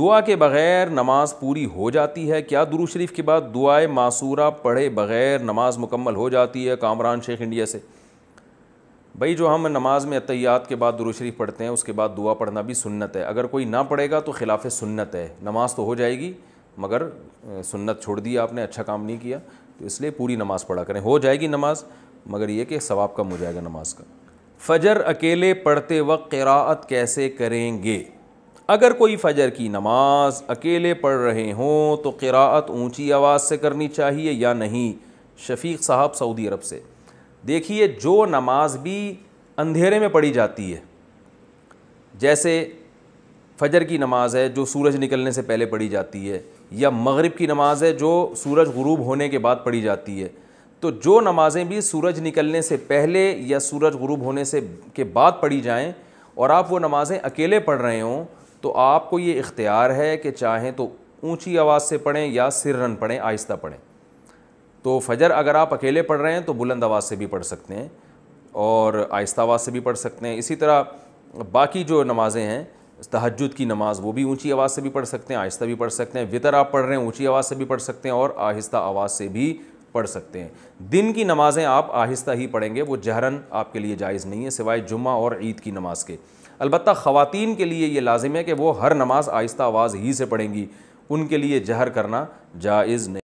दुआ के बग़ैर नमाज पूरी हो जाती है क्या दुरू शरीफ के बाद दुआए मासूरा पढ़े बग़ैर नमाज मुकम्मल हो जाती है कामरान शेख इंडिया से भाई जो हम नमाज में अतियात के बाद दुरू शरीफ पढ़ते हैं उसके बाद दुआ पढ़ना भी सुन्नत है अगर कोई ना पढ़ेगा तो खिलाफ सुन्नत है नमाज तो हो जाएगी मगर सुन्नत छोड़ दी आपने अच्छा काम नहीं किया तो इसलिए पूरी नमाज़ पढ़ा करें हो जाएगी नमाज मगर ये कि सवाब कम हो जाएगा नमाज का फजर अकेले पढ़ते वक्त क़रात कैसे करेंगे अगर कोई फ़जर की नमाज अकेले पढ़ रहे हों तो क़राअत ऊंची आवाज़ से करनी चाहिए या नहीं शफीक साहब सऊदी अरब से देखिए जो नमाज भी अंधेरे में पढ़ी जाती है जैसे फजर की नमाज़ है जो सूरज निकलने से पहले पढ़ी जाती है या मगरिब की नमाज़ है जो सूरज गुरूब होने के बाद पढ़ी जाती है तो जो नमाज़ें भी सूरज निकलने से पहले या सूरज गुरूब होने से के बाद पढ़ी जाएँ और आप वो नमाज़ें अकेले पढ़ रहे हों तो आपको ये इख्तियार है कि चाहें तो ऊंची आवाज़ से पढ़ें या सिर रन पढ़ें आहिस्ता पढ़ें तो फजर अगर आप अकेले पढ़ रहे हैं तो बुलंद आवाज़ से भी पढ़ सकते हैं और आहिस्ता आवाज़ से भी पढ़ सकते हैं इसी तरह बाकी जो नमाज़ें हैं तहजद की नमाज़ वो भी ऊंची आवाज़ से भी पढ़ सकते हैं आहिस्ता भी पढ़ सकते हैं वितर आप पढ़ रहे हैं ऊंची आवाज़ से भी पढ़ सकते हैं और आहिस्ता आवाज़ से भी पढ़ सकते हैं दिन की नमाज़ें आप आहिस्ता ही पढ़ेंगे वो जहरन आपके लिए जायज़ नहीं है सिवाय जुम्मा और ईद की नमाज़ के अलबत् ख़वातीन के लिए ये लाजिम है कि वो हर नमाज आहिस्ता आवाज़ ही से पढ़ेंगी उनके लिए जहर करना जायज़ नहीं